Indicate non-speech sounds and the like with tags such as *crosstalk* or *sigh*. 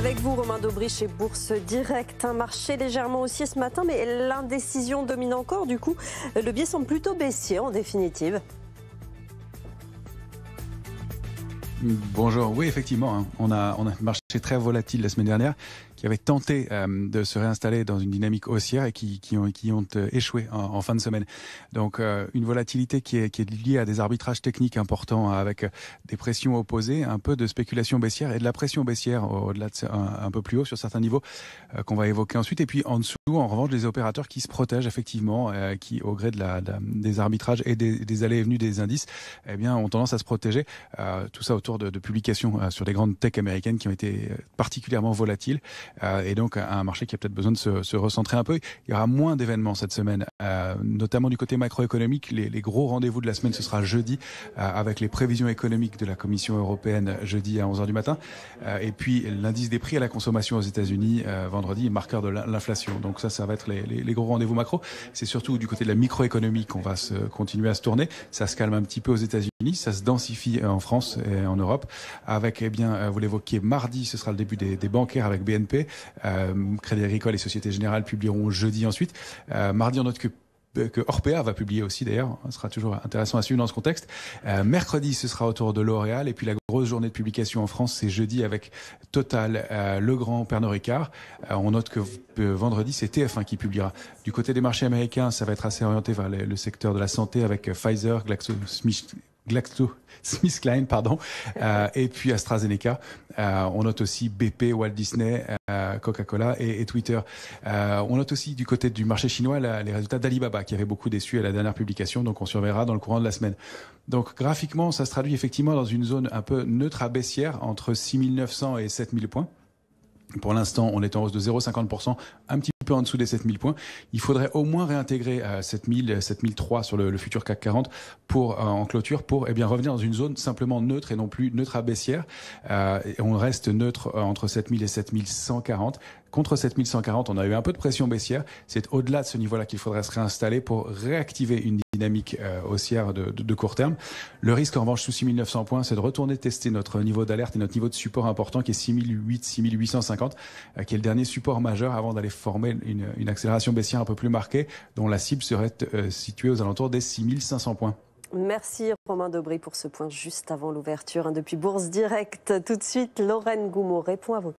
Avec vous, Romain Daubry chez Bourse Direct. Un marché légèrement haussier ce matin, mais l'indécision domine encore. Du coup, le biais semble plutôt baissier en définitive. Bonjour. Oui, effectivement, hein. on, a, on a un marché très volatile la semaine dernière qui avait tenté euh, de se réinstaller dans une dynamique haussière et qui, qui ont, qui ont euh, échoué en, fin de semaine. Donc euh, une volatilité qui est, qui liée à des arbitrages techniques importants hein, avec des pressions opposées, un peu de spéculation baissière et de la pression baissière au-delà de un, peu plus haut sur certains niveaux qu'on va évoquer ensuite. Et puis en dessous, en revanche, les opérateurs qui se protègent effectivement, qui au gré des arbitrages et des, allées et venues des indices, eh bien ont tendance à se protéger. tout ça autour de, de publications euh, sur des grandes tech américaines qui ont été euh, particulièrement volatiles euh, et donc un marché qui a peut-être besoin de se, recentrer un peu. Il y aura moins d'événements cette semaine, notamment du côté macroéconomique. Les, gros rendez-vous de la semaine, ce sera jeudi avec les prévisions économiques de la Commission européenne jeudi à 11h du matin et puis l'indice des prix à la consommation aux États-Unis vendredi, marqueur de l'inflation. Donc ça, ça va être les, gros rendez-vous macro. C'est surtout du côté de la microéconomie qu'on va se, continuer à se tourner. Ça se calme un petit peu aux États-Unis, ça se densifie en France et en Europe. Avec, eh bien, euh, vous l'évoquiez mardi, ce sera le début des, bancaires avec BNP. Euh, Crédit Agricole et Société Générale publieront jeudi ensuite. Euh, mardi, on note que que Orpea va publier aussi d'ailleurs, ce sera toujours intéressant à suivre dans ce contexte. mercredi, ce sera autour de L'Oréal et puis la grosse journée de publication en France, c'est jeudi avec Total, Le Grand, Pernod Ricard. on note que vendredi, c'est TF1 qui publiera. Du côté des marchés américains, ça va être assez orienté vers le, le secteur de la santé avec Pfizer, GlaxoSmithKline *laughs* klein pardon, euh, et puis AstraZeneca. Euh, on note aussi BP, Walt Disney, euh, Coca-Cola et, Twitter. on note aussi du côté du marché chinois les résultats d'Alibaba qui avait beaucoup déçu à la dernière publication, donc on surveillera dans le courant de la semaine. Donc graphiquement, ça se traduit effectivement dans une zone un peu neutre à baissière entre 6900 et 7000 points. Pour l'instant, on est en hausse de 0,50%, un petit peu en dessous des 7000 points. Il faudrait au moins réintégrer à 7000, 7003 sur le, futur CAC 40 pour euh, en clôture pour eh bien revenir dans une zone simplement neutre et non plus neutre à baissière. Euh, et on reste neutre euh, entre 7000 et 7140. Contre 7140, on a eu un peu de pression baissière. C'est au-delà de ce niveau-là qu'il faudrait se réinstaller pour réactiver une dynamique euh, haussière de, court terme. Le risque, en revanche, sous 6900 points, c'est de retourner tester notre niveau d'alerte et notre niveau de support important qui est 6800 6850, euh, qui est le dernier support majeur avant d'aller former une, accélération baissière un peu plus marquée, dont la cible serait euh, située aux alentours des 6500 points. Merci Romain Dobry pour ce point juste avant l'ouverture. Hein, depuis Bourse Direct, tout de suite, Lorraine Goumeau répond à vos